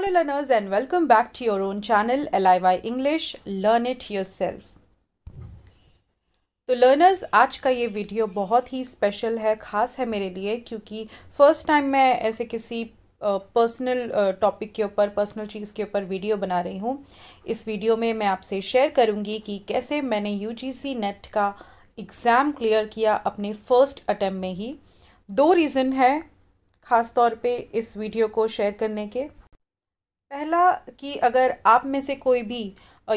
Hello learners and welcome back to your own channel LIY English Learn It Yourself. तो learners आज का ये video बहुत ही special है ख़ास है मेरे लिए क्योंकि फ़र्स्ट टाइम मैं ऐसे किसी पर्सनल uh, टॉपिक uh, के ऊपर पर्सनल चीज़ के ऊपर वीडियो बना रही हूँ इस वीडियो में मैं आपसे शेयर करूँगी कि कैसे मैंने यू नेट का एग्ज़ाम क्लियर किया अपने फ़र्स्ट अटैम्प्ट में ही दो रीज़न है ख़ास तौर पे इस वीडियो को शेयर करने के पहला कि अगर आप में से कोई भी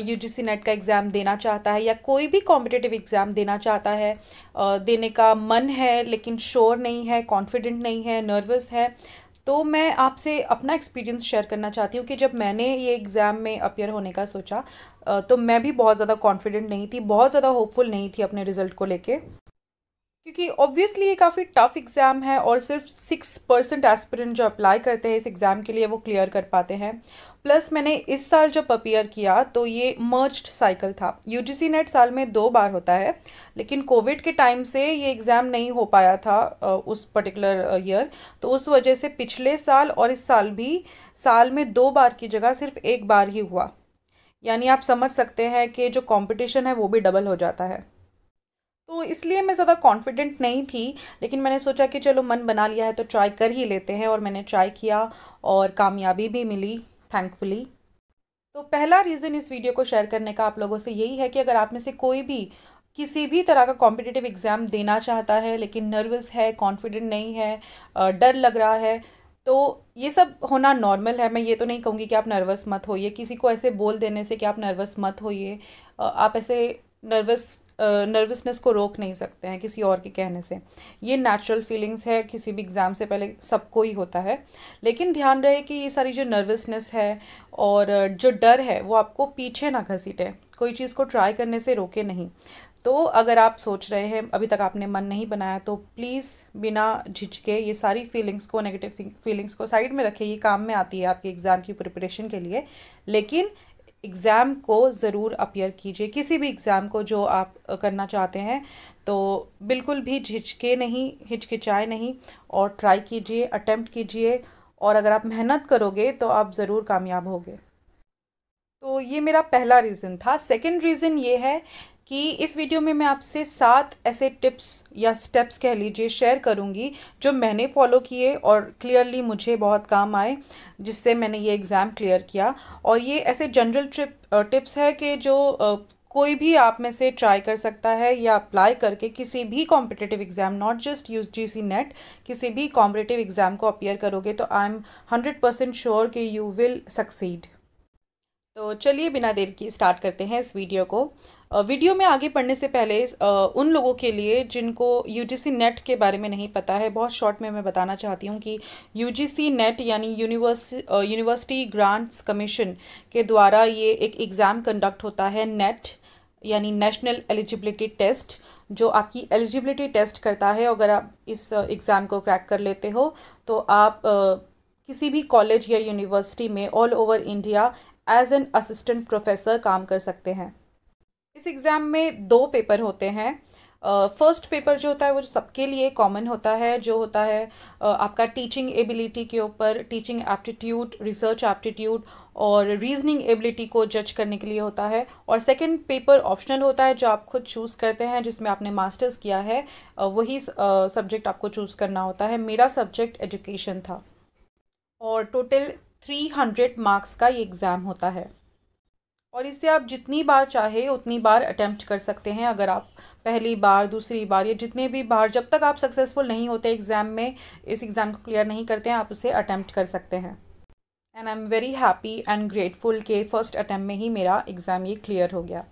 यू जी सी नेट का एग्ज़ाम देना चाहता है या कोई भी कॉम्पिटिटिव एग्ज़ाम देना चाहता है देने का मन है लेकिन श्योर नहीं है कॉन्फिडेंट नहीं है नर्वस है तो मैं आपसे अपना एक्सपीरियंस शेयर करना चाहती हूँ कि जब मैंने ये एग्ज़ाम में अपियर होने का सोचा तो मैं भी बहुत ज़्यादा कॉन्फिडेंट नहीं थी बहुत ज़्यादा होपफुल नहीं थी अपने रिज़ल्ट को लेके क्योंकि ऑब्वियसली ये काफ़ी टफ एग्ज़ाम है और सिर्फ सिक्स परसेंट एस्पिरेंट जो अप्लाई करते हैं इस एग्ज़ाम के लिए वो क्लियर कर पाते हैं प्लस मैंने इस साल जब अपीयर किया तो ये मर्ज्ड साइकिल था यूजीसी नेट साल में दो बार होता है लेकिन कोविड के टाइम से ये एग्ज़ाम नहीं हो पाया था उस पर्टिकुलर ईयर तो उस वजह से पिछले साल और इस साल भी साल में दो बार की जगह सिर्फ एक बार ही हुआ यानी आप समझ सकते हैं कि जो कॉम्पिटिशन है वो भी डबल हो जाता है तो इसलिए मैं ज़्यादा कॉन्फिडेंट नहीं थी लेकिन मैंने सोचा कि चलो मन बना लिया है तो ट्राई कर ही लेते हैं और मैंने ट्राई किया और कामयाबी भी मिली थैंकफुली तो पहला रीज़न इस वीडियो को शेयर करने का आप लोगों से यही है कि अगर आप में से कोई भी किसी भी तरह का कॉम्पिटिटिव एग्ज़ाम देना चाहता है लेकिन नर्वस है कॉन्फिडेंट नहीं है डर लग रहा है तो ये सब होना नॉर्मल है मैं ये तो नहीं कहूँगी कि आप नर्वस मत होइए किसी को ऐसे बोल देने से कि आप नर्वस मत होइए आप ऐसे नर्वस नर्वसनेस को रोक नहीं सकते हैं किसी और के कहने से ये नेचुरल फीलिंग्स है किसी भी एग्ज़ाम से पहले सबको ही होता है लेकिन ध्यान रहे कि ये सारी जो नर्वसनेस है और जो डर है वो आपको पीछे ना घसीटे कोई चीज़ को ट्राई करने से रोके नहीं तो अगर आप सोच रहे हैं अभी तक आपने मन नहीं बनाया तो प्लीज़ बिना झिझके ये सारी फीलिंग्स को नेगेटिव फीलिंग्स को साइड में रखें ये काम में आती है आपके एग्ज़ाम की प्रिपरेशन के लिए लेकिन एग्ज़ाम को ज़रूर अपियर कीजिए किसी भी एग्ज़ाम को जो आप करना चाहते हैं तो बिल्कुल भी झिझके नहीं हिचकिचाए नहीं और ट्राई कीजिए अटैम्प्ट कीजिए और अगर आप मेहनत करोगे तो आप ज़रूर कामयाब होगे तो ये मेरा पहला रीज़न था सेकंड रीज़न ये है कि इस वीडियो में मैं आपसे सात ऐसे टिप्स या स्टेप्स कह लीजिए शेयर करूंगी जो मैंने फॉलो किए और क्लियरली मुझे बहुत काम आए जिससे मैंने ये एग्ज़ाम क्लियर किया और ये ऐसे जनरल ट्रिप टिप्स है कि जो कोई भी आप में से ट्राई कर सकता है या अप्लाई करके किसी भी competitive exam not just U G C NET किसी भी कॉम्पिटेटिव एग्ज़ाम को अपियर करोगे तो I am hundred percent sure कि यू विल सक्सीड चलिए बिना देर की स्टार्ट करते हैं इस वीडियो को वीडियो में आगे पढ़ने से पहले उन लोगों के लिए जिनको यू नेट के बारे में नहीं पता है बहुत शॉर्ट में मैं बताना चाहती हूँ कि यू नेट यानी यूनिवर्स यूनिवर्सिटी ग्रांट्स कमीशन के द्वारा ये एक एग्ज़ाम कंडक्ट होता है नेट यानी नेशनल एलिजिबिलिटी टेस्ट जो आपकी एलिजिबिलिटी टेस्ट करता है अगर आप इस एग्ज़ाम को क्रैक कर लेते हो तो आप किसी भी कॉलेज या यूनिवर्सिटी में all over India as an assistant professor काम कर सकते हैं इस एग्ज़ाम में दो पेपर होते हैं फर्स्ट uh, पेपर जो होता है वो सबके लिए कॉमन होता है जो होता है uh, आपका टीचिंग एबिलिटी के ऊपर टीचिंग एप्टीट्यूड रिसर्च एप्टीट्यूड और रीजनिंग एबिलिटी को जज करने के लिए होता है और सेकंड पेपर ऑप्शनल होता है जो आप खुद चूज़ करते हैं जिसमें आपने मास्टर्स किया है uh, वही सब्जेक्ट आपको चूज़ करना होता है मेरा सब्जेक्ट एजुकेशन था और टोटल थ्री हंड्रेड मार्क्स का ये एग्ज़ाम होता है और इसे आप जितनी बार चाहे उतनी बार अटैम्प्ट कर सकते हैं अगर आप पहली बार दूसरी बार या जितने भी बार जब तक आप सक्सेसफुल नहीं होते एग्ज़ाम में इस एग्ज़ाम को क्लियर नहीं करते हैं आप उसे अटैम्प्ट कर सकते हैं and I am very happy and grateful के फर्स्ट अटैम्प्ट में ही मेरा एग्ज़ाम ये क्लियर हो गया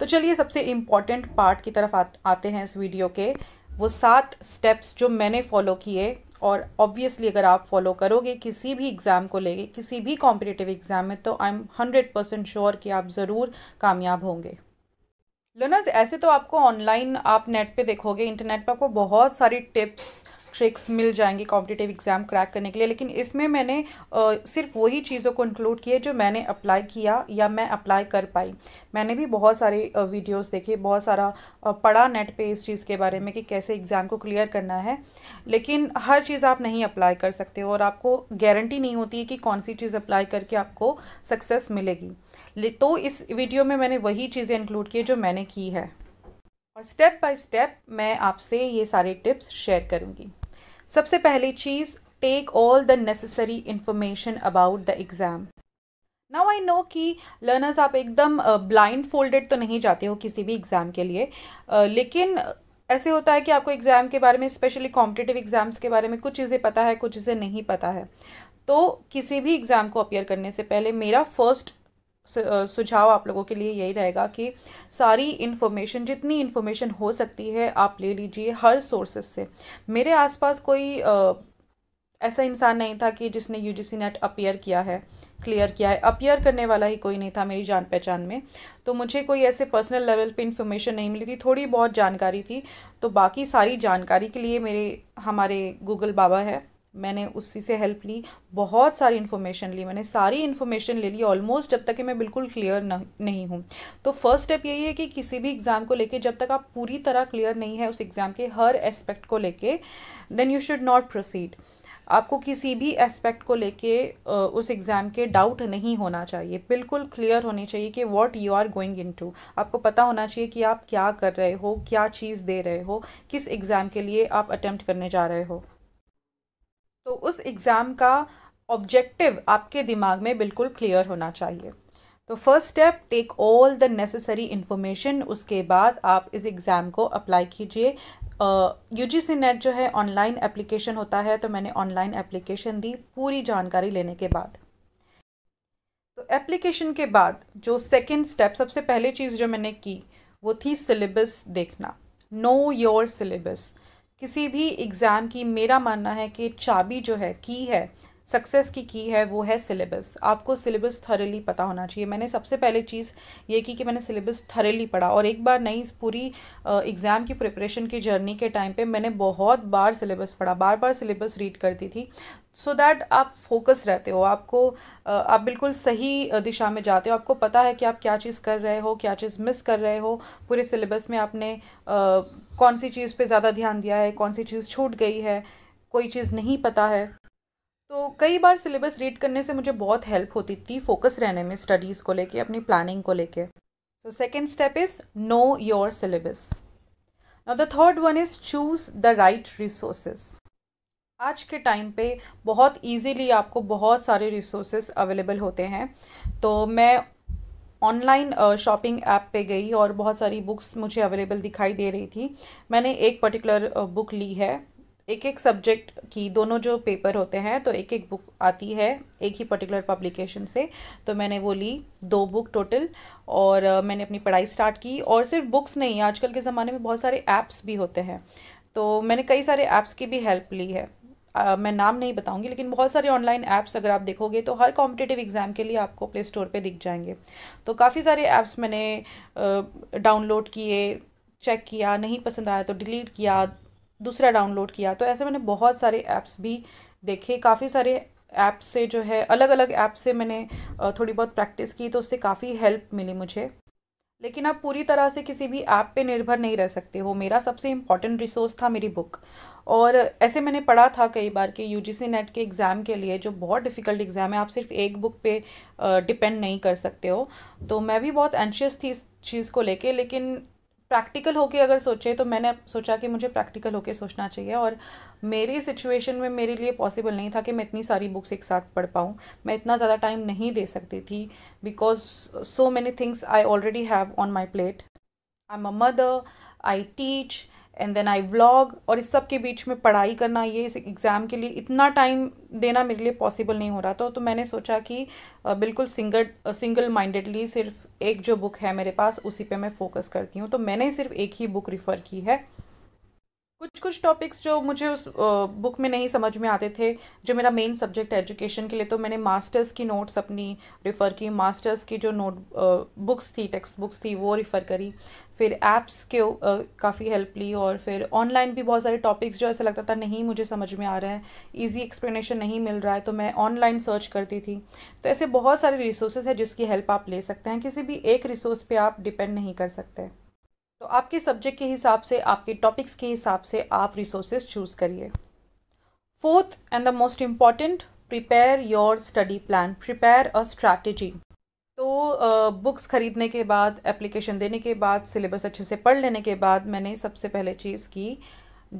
तो चलिए सबसे इम्पॉर्टेंट पार्ट की तरफ आ, आते हैं इस वीडियो के वो सात स्टेप्स जो मैंने फॉलो किए और ऑब्वियसली अगर आप फॉलो करोगे किसी भी एग्ज़ाम को लेके किसी भी कॉम्पिटेटिव एग्ज़ाम में तो I am hundred percent sure कि आप ज़रूर कामयाब होंगे लर्नर्स ऐसे तो आपको ऑनलाइन आप नेट पे देखोगे इंटरनेट पर आपको बहुत सारी टिप्स ट्रिक्स मिल जाएंगी कॉम्पिटेटिव एग्ज़ाम क्रैक करने के लिए लेकिन इसमें मैंने आ, सिर्फ वही चीज़ों को इंक्लूड किए जो मैंने अप्लाई किया या मैं अप्लाई कर पाई मैंने भी बहुत सारे वीडियोस देखे बहुत सारा पढ़ा नेट पे इस चीज़ के बारे में कि कैसे एग्ज़ाम को क्लियर करना है लेकिन हर चीज़ आप नहीं अप्लाई कर सकते हो और आपको गारंटी नहीं होती है कि कौन सी चीज़ अप्लाई करके आपको सक्सेस मिलेगी तो इस वीडियो में मैंने वही चीज़ें इंक्लूड की जो मैंने की है और स्टेप बाय स्टेप मैं आपसे ये सारे टिप्स शेयर करूँगी सबसे पहली चीज़ take all the necessary information about the exam now I know कि लर्नर्स आप एकदम ब्लाइंड फोल्डेड तो नहीं जाते हो किसी भी एग्ज़ाम के लिए लेकिन ऐसे होता है कि आपको एग्ज़ाम के बारे में स्पेशली कॉम्पिटेटिव एग्ज़ाम्स के बारे में कुछ चीज़ें पता है कुछ चीज़ें नहीं पता है तो किसी भी एग्ज़ाम को अपियर करने से पहले मेरा फर्स्ट सुझाव आप लोगों के लिए यही रहेगा कि सारी इन्फॉर्मेशन जितनी इन्फॉर्मेशन हो सकती है आप ले लीजिए हर सोर्सेस से मेरे आसपास कोई आ, ऐसा इंसान नहीं था कि जिसने U G C NET appear किया है क्लियर किया है अपियर करने वाला ही कोई नहीं था मेरी जान पहचान में तो मुझे कोई ऐसे पर्सनल लेवल पे इन्फॉर्मेशन नहीं मिली थी थोड़ी बहुत जानकारी थी तो बाकी सारी जानकारी के लिए मेरे हमारे गूगल बाबा है मैंने उसी से हेल्प ली बहुत सारी इन्फॉर्मेशन ली मैंने सारी इन्फॉर्मेशन ले ली ऑलमोस्ट जब तक कि मैं बिल्कुल क्लियर नहीं हूँ तो फर्स्ट स्टेप यही है कि किसी भी एग्ज़ाम को लेके जब तक आप पूरी तरह क्लियर नहीं है उस एग्ज़ाम के हर एस्पेक्ट को लेके then you should not proceed आपको किसी भी एस्पेक्ट को लेके उस एग्ज़ाम के डाउट नहीं होना चाहिए बिल्कुल क्लियर होनी चाहिए कि what you are going into आपको पता होना चाहिए कि आप क्या कर रहे हो क्या चीज़ दे रहे हो किस एग्ज़ाम के लिए आप अटैम्प्ट करने जा रहे हो तो उस एग्ज़ाम का ऑब्जेक्टिव आपके दिमाग में बिल्कुल क्लियर होना चाहिए तो first step take all the necessary information उसके बाद आप इस एग्ज़ाम को अप्लाई कीजिए यू जी सी नेट जो है ऑनलाइन एप्लीकेशन होता है तो मैंने ऑनलाइन एप्लीकेशन दी पूरी जानकारी लेने के बाद तो एप्लीकेशन के बाद जो सेकेंड स्टेप सबसे पहले चीज़ जो मैंने की वो थी सिलेबस देखना नो योर सिलेबस किसी भी एग्ज़ाम की मेरा मानना है कि चाबी जो है की है सक्सेस की की है वो है सिलेबस आपको सिलेबस थरली पता होना चाहिए मैंने सबसे पहले चीज़ ये की कि मैंने सिलेबस थरली पढ़ा और एक बार नहीं इस पूरी एग्ज़ाम की प्रिपरेशन की जर्नी के टाइम पे मैंने बहुत बार सिलेबस पढ़ा बार बार सिलेबस रीड करती थी सो so दैट आप फोकस रहते हो आपको आप बिल्कुल सही दिशा में जाते हो आपको पता है कि आप क्या चीज़ कर रहे हो क्या चीज़ मिस कर रहे हो पूरे सिलेबस में आपने कौन सी चीज़ पे ज़्यादा ध्यान दिया है कौन सी चीज़ छूट गई है कोई चीज़ नहीं पता है तो कई बार सिलेबस रीड करने से मुझे बहुत हेल्प होती थी फोकस रहने में स्टडीज़ को लेके अपनी प्लानिंग को लेके so second step is know your syllabus now the third one is choose the right resources आज के टाइम पे बहुत इजीली आपको बहुत सारे रिसोर्सेज अवेलेबल होते हैं तो मैं ऑनलाइन शॉपिंग ऐप पे गई और बहुत सारी बुक्स मुझे अवेलेबल दिखाई दे रही थी मैंने एक पर्टिकुलर बुक ली है एक एक सब्जेक्ट की दोनों जो पेपर होते हैं तो एक एक बुक आती है एक ही पर्टिकुलर पब्लिकेशन से तो मैंने वो ली दो बुक टोटल और मैंने अपनी पढ़ाई स्टार्ट की और सिर्फ बुक्स नहीं आजकल के ज़माने में बहुत सारे ऐप्स भी होते हैं तो मैंने कई सारे ऐप्स की भी हेल्प ली है आ, मैं नाम नहीं बताऊंगी लेकिन बहुत सारे ऑनलाइन ऐप्स अगर आप देखोगे तो हर कॉम्पिटेटिव एग्ज़ाम के लिए आपको प्ले स्टोर पे दिख जाएंगे तो काफ़ी सारे ऐप्स मैंने डाउनलोड किए चेक किया नहीं पसंद आया तो डिलीट किया दूसरा डाउनलोड किया तो ऐसे मैंने बहुत सारे ऐप्स भी देखे काफ़ी सारे ऐप से जो है अलग अलग ऐप से मैंने थोड़ी बहुत प्रैक्टिस की तो उससे काफ़ी हेल्प मिली मुझे लेकिन आप पूरी तरह से किसी भी ऐप पे निर्भर नहीं रह सकते हो मेरा सबसे इम्पॉर्टेंट रिसोर्स था मेरी बुक और ऐसे मैंने पढ़ा था कई बार कि यूजीसी नेट के एग्ज़ाम के लिए जो बहुत डिफ़िकल्ट एग्ज़ाम है आप सिर्फ एक बुक पे डिपेंड नहीं कर सकते हो तो मैं भी बहुत एंशियस थी इस चीज़ को लेके लेकिन प्रैक्टिकल होके अगर सोचे तो मैंने सोचा कि मुझे प्रैक्टिकल होके सोचना चाहिए और मेरी सिचुएशन में मेरे लिए पॉसिबल नहीं था कि मैं इतनी सारी बुक्स एक साथ पढ़ पाऊँ मैं इतना ज़्यादा टाइम नहीं दे सकती थी because so many things I already have on my plate I am a mother I teach and then I vlog और इस सब के बीच में पढ़ाई करना ये इस एग्ज़ाम के लिए इतना टाइम देना मेरे लिए पॉसिबल नहीं हो रहा था तो मैंने सोचा कि बिल्कुल सिंगल सिंगल माइंडेडली सिर्फ एक जो बुक है मेरे पास उसी पे मैं फ़ोकस करती हूँ तो मैंने सिर्फ एक ही बुक रिफ़र की है कुछ कुछ टॉपिक्स जो मुझे उस बुक में नहीं समझ में आते थे जो मेरा मेन सब्जेक्ट है एजुकेशन के लिए तो मैंने मास्टर्स की नोट्स अपनी रिफ़र की मास्टर्स की जो नोट बुक्स थी टेक्स्ट बुक्स थी वो रिफ़र करी फिर ऐप्स के काफ़ी हेल्प ली और फिर ऑनलाइन भी बहुत सारे टॉपिक्स जो ऐसा लगता था नहीं मुझे समझ में आ रहा है ईजी एक्सप्लेनेशन नहीं मिल रहा है तो मैं ऑनलाइन सर्च करती थी तो ऐसे बहुत सारे रिसोर्सेज है जिसकी हेल्प आप ले सकते हैं किसी भी एक रिसोर्स पर आप डिपेंड नहीं कर सकते तो आपके सब्जेक्ट के हिसाब से आपके टॉपिक्स के हिसाब से आप रिसोर्सेज चूज़ करिए fourth and the most important prepare your study plan prepare a strategy तो बुक्स uh, ख़रीदने के बाद एप्लीकेशन देने के बाद सिलेबस अच्छे से पढ़ लेने के बाद मैंने सबसे पहले चीज़ की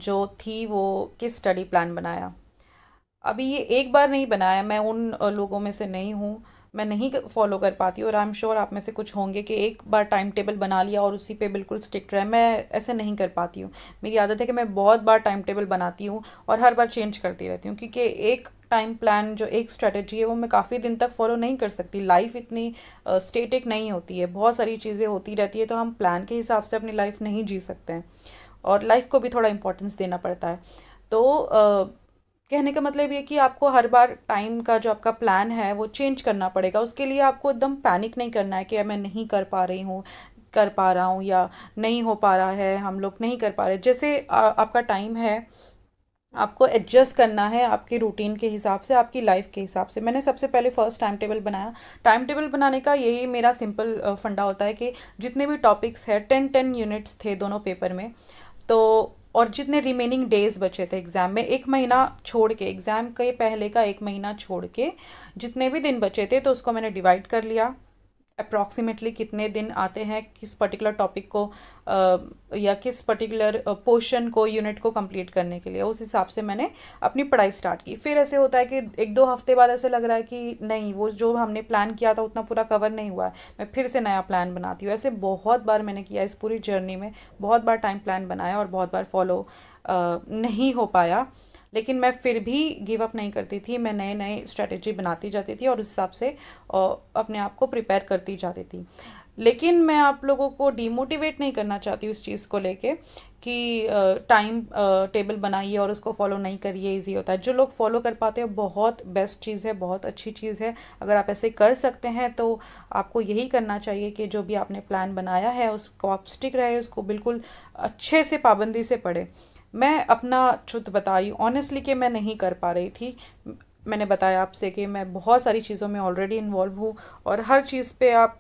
जो थी वो किस स्टडी प्लान बनाया अभी ये एक बार नहीं बनाया मैं उन लोगों में से नहीं हूँ मैं नहीं फॉलो कर पाती और आई एम श्योर आप में से कुछ होंगे कि एक बार टाइम टेबल बना लिया और उसी पे बिल्कुल स्टिक रहे मैं ऐसे नहीं कर पाती हूँ मेरी आदत है कि मैं बहुत बार टाइम टेबल बनाती हूँ और हर बार चेंज करती रहती हूँ क्योंकि एक टाइम प्लान जो एक स्ट्रेटजी है वो मैं काफ़ी दिन तक फॉलो नहीं कर सकती लाइफ इतनी स्टेटिक uh, नहीं होती है बहुत सारी चीज़ें होती रहती है तो हम प्लान के हिसाब से अपनी लाइफ नहीं जी सकते हैं और लाइफ को भी थोड़ा इंपॉर्टेंस देना पड़ता है तो uh, कहने का मतलब ये कि आपको हर बार टाइम का जो आपका प्लान है वो चेंज करना पड़ेगा उसके लिए आपको एकदम पैनिक नहीं करना है कि मैं नहीं कर पा रही हूँ कर पा रहा हूँ या नहीं हो पा रहा है हम लोग नहीं कर पा रहे जैसे आ, आपका टाइम है आपको एडजस्ट करना है आपकी रूटीन के हिसाब से आपकी लाइफ के हिसाब से मैंने सबसे पहले फ़र्स्ट टाइम टेबल बनाया टाइम टेबल बनाने का यही मेरा सिंपल फंडा होता है कि जितने भी टॉपिक्स है टेन टेन यूनिट्स थे दोनों पेपर में तो और जितने रिमेनिंग डेज बचे थे एग्ज़ाम में एक महीना छोड़ के एग्ज़ाम के पहले का एक महीना छोड़ के जितने भी दिन बचे थे तो उसको मैंने डिवाइड कर लिया अप्रॉक्सीमेटली कितने दिन आते हैं किस पर्टिकुलर टॉपिक को आ, या किस पर्टिकुलर पोर्शन को यूनिट को कंप्लीट करने के लिए उस हिसाब से मैंने अपनी पढ़ाई स्टार्ट की फिर ऐसे होता है कि एक दो हफ्ते बाद ऐसे लग रहा है कि नहीं वो जो हमने प्लान किया था उतना पूरा कवर नहीं हुआ है मैं फिर से नया प्लान बनाती हूँ ऐसे बहुत बार मैंने किया इस पूरी जर्नी में बहुत बार टाइम प्लान बनाया और बहुत बार फॉलो नहीं हो पाया लेकिन मैं फिर भी गिव अप नहीं करती थी मैं नए नए स्ट्रैटेजी बनाती जाती थी और उस हिसाब से अपने आप को प्रिपेयर करती जाती थी लेकिन मैं आप लोगों को डीमोटिवेट नहीं करना चाहती उस चीज़ को लेके कि टाइम टेबल बनाइए और उसको फॉलो नहीं करिए इजी होता है जो लोग फॉलो कर पाते हैं बहुत बेस्ट चीज़ है बहुत अच्छी चीज़ है अगर आप ऐसे कर सकते हैं तो आपको यही करना चाहिए कि जो भी आपने प्लान बनाया है उसको आप स्टिक रहे उसको बिल्कुल अच्छे से पाबंदी से पढ़े मैं अपना छुत बता रही हूँ ऑनेस्टली कि मैं नहीं कर पा रही थी मैंने बताया आपसे कि मैं बहुत सारी चीज़ों में ऑलरेडी इन्वॉल्व हूँ और हर चीज़ पे आप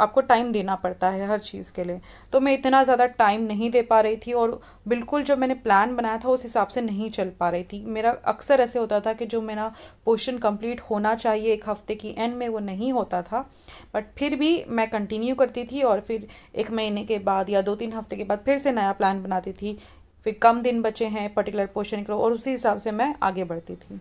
आपको टाइम देना पड़ता है हर चीज़ के लिए तो मैं इतना ज़्यादा टाइम नहीं दे पा रही थी और बिल्कुल जो मैंने प्लान बनाया था उस हिसाब से नहीं चल पा रही थी मेरा अक्सर ऐसे होता था कि जो मेरा पोर्शन कंप्लीट होना चाहिए एक हफ्ते की एंड में वो नहीं होता था बट फिर भी मैं कंटिन्यू करती थी और फिर एक महीने के बाद या दो तीन हफ्ते के बाद फिर से नया प्लान बनाती थी फिर कम दिन बचे हैं पर्टिकुलर पोर्शन के और उसी हिसाब से मैं आगे बढ़ती थी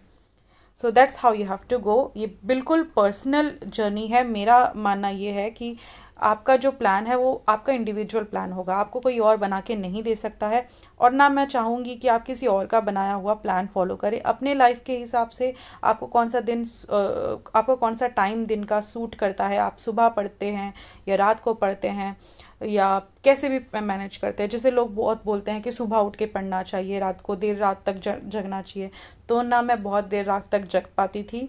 so that's how you have to go ये बिल्कुल पर्सनल जर्नी है मेरा मानना ये है कि आपका जो प्लान है वो आपका इंडिविजुअल प्लान होगा आपको कोई और बना के नहीं दे सकता है और ना मैं चाहूँगी कि आप किसी और का बनाया हुआ प्लान फॉलो करें अपने लाइफ के हिसाब से आपको कौन सा दिन आपको कौन सा टाइम दिन का सूट करता है आप सुबह पढ़ते हैं या रात को पढ़ते हैं या कैसे भी मैनेज करते हैं जैसे लोग बहुत बोलते हैं कि सुबह उठ के पढ़ना चाहिए रात को देर रात तक जगना चाहिए तो ना मैं बहुत देर रात तक जग पाती थी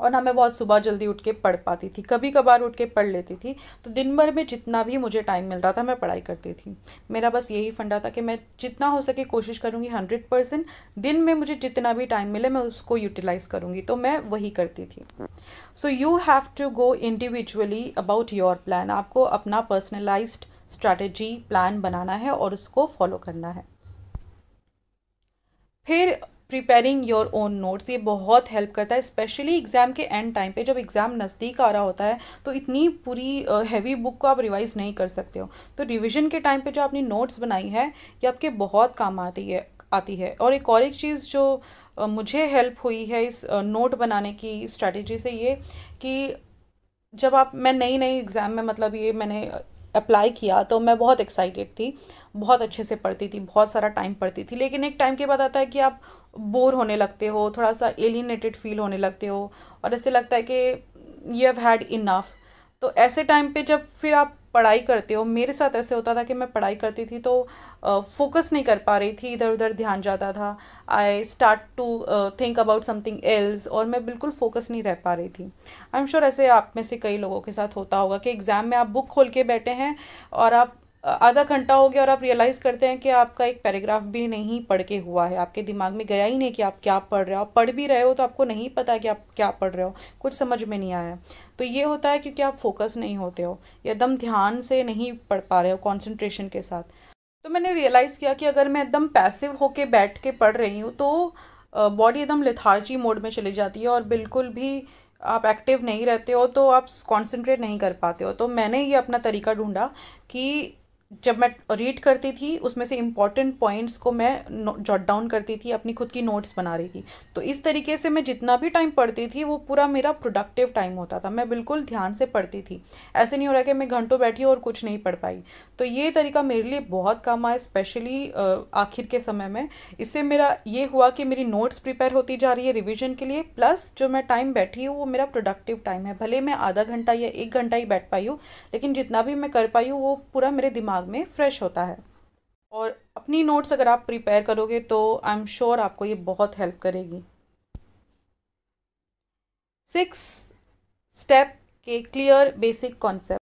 और ना मैं बहुत सुबह जल्दी उठ के पढ़ पाती थी कभी कभार उठ के पढ़ लेती थी तो दिन भर में जितना भी मुझे टाइम मिलता था मैं पढ़ाई करती थी मेरा बस यही फंडा था कि मैं जितना हो सके कोशिश करूँगी हंड्रेड परसेंट दिन में मुझे जितना भी टाइम मिले मैं उसको यूटिलाइज़ करूँगी तो मैं वही करती थी so you have to go individually about your plan आपको अपना पर्सनलाइज स्ट्रैटेजी प्लान बनाना है और उसको फॉलो करना है फिर प्रिपेयरिंग योर ओन नोट्स ये बहुत हेल्प करता है स्पेशली एग्ज़ाम के एंड टाइम पे जब एग्ज़ाम नज़दीक आ रहा होता है तो इतनी पूरी हैवी बुक को आप रिवाइज नहीं कर सकते हो तो रिविजन के टाइम पे जो आपने नोट्स बनाई है ये आपके बहुत काम आती है आती है और एक और एक चीज़ जो मुझे हेल्प हुई है इस नोट बनाने की स्ट्रैटेजी से ये कि जब आप मैं नई नई एग्ज़ाम में मतलब ये मैंने अप्लाई किया तो मैं बहुत एक्साइटेड थी बहुत अच्छे से पढ़ती थी बहुत सारा टाइम पढ़ती थी लेकिन एक टाइम के बाद आता है कि आप बोर होने लगते हो थोड़ा सा एलिनेटेड फील होने लगते हो और ऐसे लगता है कि यू हैव हैड इनफ तो ऐसे टाइम पे जब फिर आप पढ़ाई करते हो मेरे साथ ऐसे होता था कि मैं पढ़ाई करती थी तो फोकस नहीं कर पा रही थी इधर उधर ध्यान जाता था I start to think about something else और मैं बिल्कुल फोकस नहीं रह पा रही थी आई एम श्योर ऐसे आप में से कई लोगों के साथ होता होगा कि एग्ज़ाम में आप बुक खोल के बैठे हैं और आप आधा घंटा हो गया और आप रियलाइज़ करते हैं कि आपका एक पैराग्राफ भी नहीं पढ़ के हुआ है आपके दिमाग में गया ही नहीं कि आप क्या पढ़ रहे हो आप पढ़ भी रहे हो तो आपको नहीं पता कि आप क्या पढ़ रहे हो कुछ समझ में नहीं आया तो ये होता है क्योंकि आप फोकस नहीं होते हो या एकदम ध्यान से नहीं पढ़ पा रहे हो कॉन्सेंट्रेशन के साथ तो मैंने रियलाइज़ किया कि अगर मैं एकदम पैसिव होके बैठ के पढ़ रही हूँ तो बॉडी एकदम लिथार्जी मोड में चली जाती है और बिल्कुल भी आप एक्टिव नहीं रहते हो तो आप कॉन्सेंट्रेट नहीं कर पाते हो तो मैंने ये अपना तरीका ढूंढा कि जब मैं रीड करती थी उसमें से इम्पॉर्टेंट पॉइंट्स को मैं जॉट डाउन करती थी अपनी खुद की नोट्स बना रही थी तो इस तरीके से मैं जितना भी टाइम पढ़ती थी वो पूरा मेरा प्रोडक्टिव टाइम होता था मैं बिल्कुल ध्यान से पढ़ती थी ऐसे नहीं हो रहा कि मैं घंटों बैठी और कुछ नहीं पढ़ पाई तो ये तरीका मेरे लिए बहुत काम आया स्पेशली आखिर के समय में इससे मेरा ये हुआ कि मेरी नोट्स प्रिपेयर होती जा रही है रिविजन के लिए प्लस जो मैं टाइम बैठी हूँ वो मेरा प्रोडक्टिव टाइम है भले मैं आधा घंटा या एक घंटा ही बैठ पाई हूँ लेकिन जितना भी मैं कर पाई हूँ वो पूरा मेरे दिमाग दिमाग में फ्रेश होता है और अपनी नोट्स अगर आप प्रिपेयर करोगे तो आई एम श्योर आपको ये बहुत हेल्प करेगी सिक्स स्टेप के क्लियर बेसिक कॉन्सेप्ट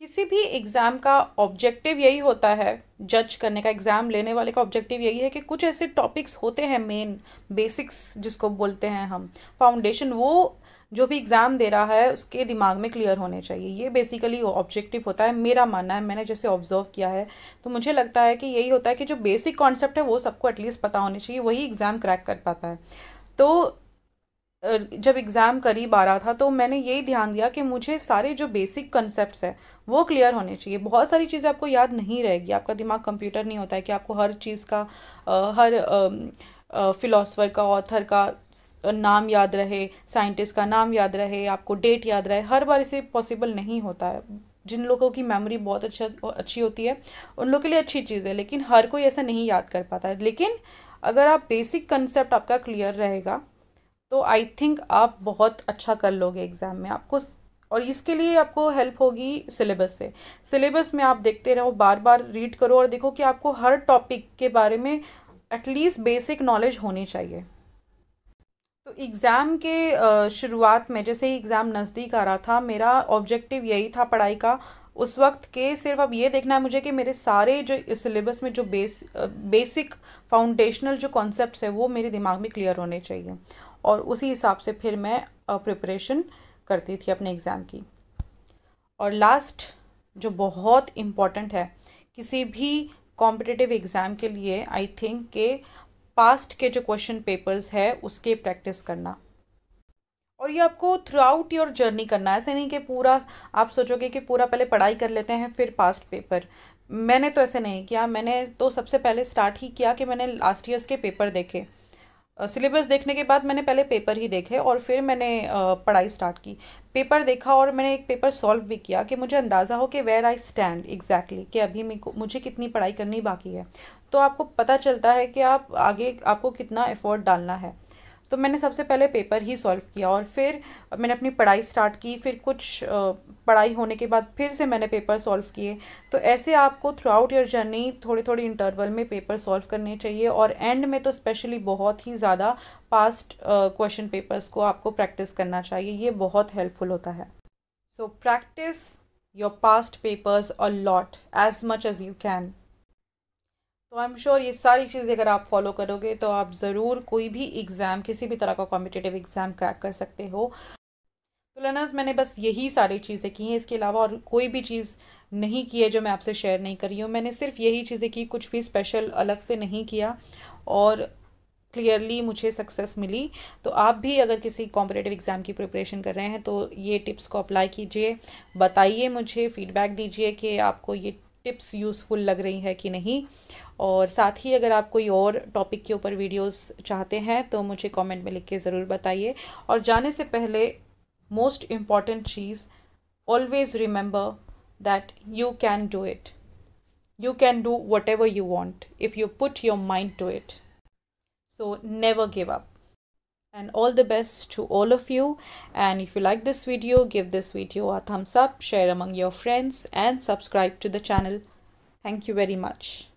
किसी भी एग्ज़ाम का ऑब्जेक्टिव यही होता है जज करने का एग्ज़ाम लेने वाले का ऑब्जेक्टिव यही है कि कुछ ऐसे टॉपिक्स होते हैं मेन बेसिक्स जिसको बोलते हैं हम फाउंडेशन वो जो भी एग्ज़ाम दे रहा है उसके दिमाग में क्लियर होने चाहिए ये बेसिकली ऑब्जेक्टिव होता है मेरा मानना है मैंने जैसे ऑब्जर्व किया है तो मुझे लगता है कि यही होता है कि जो बेसिक कॉन्सेप्ट है वो सबको एटलीस्ट पता होने चाहिए वही एग्ज़ाम क्रैक कर पाता है तो जब एग्ज़ाम करीब आ रहा था तो मैंने यही ध्यान दिया कि मुझे सारे जो बेसिक कॉन्सेप्ट है वो क्लियर होने चाहिए बहुत सारी चीज़ें आपको याद नहीं रहेगी आपका दिमाग कंप्यूटर नहीं होता है कि आपको हर चीज़ का हर फिलोसफर का ऑथर का नाम याद रहे साइंटिस्ट का नाम याद रहे आपको डेट याद रहे हर बार इसे पॉसिबल नहीं होता है जिन लोगों की मेमोरी बहुत अच्छा अच्छी होती है उन लोगों के लिए अच्छी चीज़ है लेकिन हर कोई ऐसा नहीं याद कर पाता है लेकिन अगर आप बेसिक कंसेप्ट आपका क्लियर रहेगा तो आई थिंक आप बहुत अच्छा कर लोगे एग्ज़ाम में आपको और इसके लिए आपको हेल्प होगी सिलेबस से सिलेबस में आप देखते रहो बार बार रीड करो और देखो कि आपको हर टॉपिक के बारे में एटलीस्ट बेसिक नॉलेज होनी चाहिए तो एग्ज़ाम के शुरुआत में जैसे ही एग्ज़ाम नज़दीक आ रहा था मेरा ऑब्जेक्टिव यही था पढ़ाई का उस वक्त के सिर्फ अब ये देखना है मुझे कि मेरे सारे जो सिलेबस में जो बेस बेसिक फाउंडेशनल जो कॉन्सेप्ट है वो मेरे दिमाग में क्लियर होने चाहिए और उसी हिसाब से फिर मैं प्रिपरेशन करती थी अपने एग्ज़ाम की और लास्ट जो बहुत इम्पॉर्टेंट है किसी भी कॉम्पिटिटिव एग्ज़ाम के लिए आई थिंक के पास्ट के जो क्वेश्चन पेपर्स है उसके प्रैक्टिस करना और ये आपको थ्रू आउट योर जर्नी करना है ऐसे नहीं कि पूरा आप सोचोगे कि पूरा पहले पढ़ाई कर लेते हैं फिर पास्ट पेपर मैंने तो ऐसे नहीं किया मैंने तो सबसे पहले स्टार्ट ही किया कि मैंने लास्ट ईयर्स के पेपर देखे सिलेबस देखने के बाद मैंने पहले पेपर ही देखे और फिर मैंने पढ़ाई स्टार्ट की पेपर देखा और मैंने एक पेपर सॉल्व भी किया कि मुझे अंदाज़ा हो कि वेयर आई स्टैंड एग्जैक्टली कि अभी मुझे कितनी पढ़ाई करनी बाकी है तो आपको पता चलता है कि आप आगे आपको कितना एफर्ट डालना है तो मैंने सबसे पहले पेपर ही सॉल्व किया और फिर मैंने अपनी पढ़ाई स्टार्ट की फिर कुछ पढ़ाई होने के बाद फिर से मैंने पेपर सॉल्व किए तो ऐसे आपको थ्रू आउट योर जर्नी थोड़े थोड़े इंटरवल में पेपर सॉल्व करने चाहिए और एंड में तो स्पेशली बहुत ही ज़्यादा पास्ट क्वेश्चन पेपर्स को आपको प्रैक्टिस करना चाहिए ये बहुत हेल्पफुल होता है so practice your past papers a lot as much as you can तो आई एम श्योर ये सारी चीज़ें अगर आप फॉलो करोगे तो आप ज़रूर कोई भी एग्ज़ाम किसी भी तरह का कॉम्पिटेटिव एग्ज़ाम क्रैक कर सकते हो तो लर्नर्स मैंने बस यही सारी चीज़ें की हैं इसके अलावा और कोई भी चीज़ नहीं की है जो मैं आपसे शेयर नहीं करी हूँ मैंने सिर्फ यही चीज़ें की कुछ भी स्पेशल अलग से नहीं किया और क्लियरली मुझे सक्सेस मिली तो आप भी अगर किसी कॉम्पिटेटिव एग्ज़ाम की प्रिपरेशन कर रहे हैं तो ये टिप्स को अप्लाई कीजिए बताइए मुझे फीडबैक दीजिए कि आपको ये टिप्स यूज़फुल लग रही है कि नहीं और साथ ही अगर आप कोई और टॉपिक के ऊपर वीडियोस चाहते हैं तो मुझे कमेंट में लिख के ज़रूर बताइए और जाने से पहले मोस्ट इम्पॉर्टेंट चीज़ always remember that you can do it you can do whatever you want if you put your mind to it so never give up and all the best to all of you and if you like this video give this video a thumbs up share among your friends and subscribe to the channel thank you very much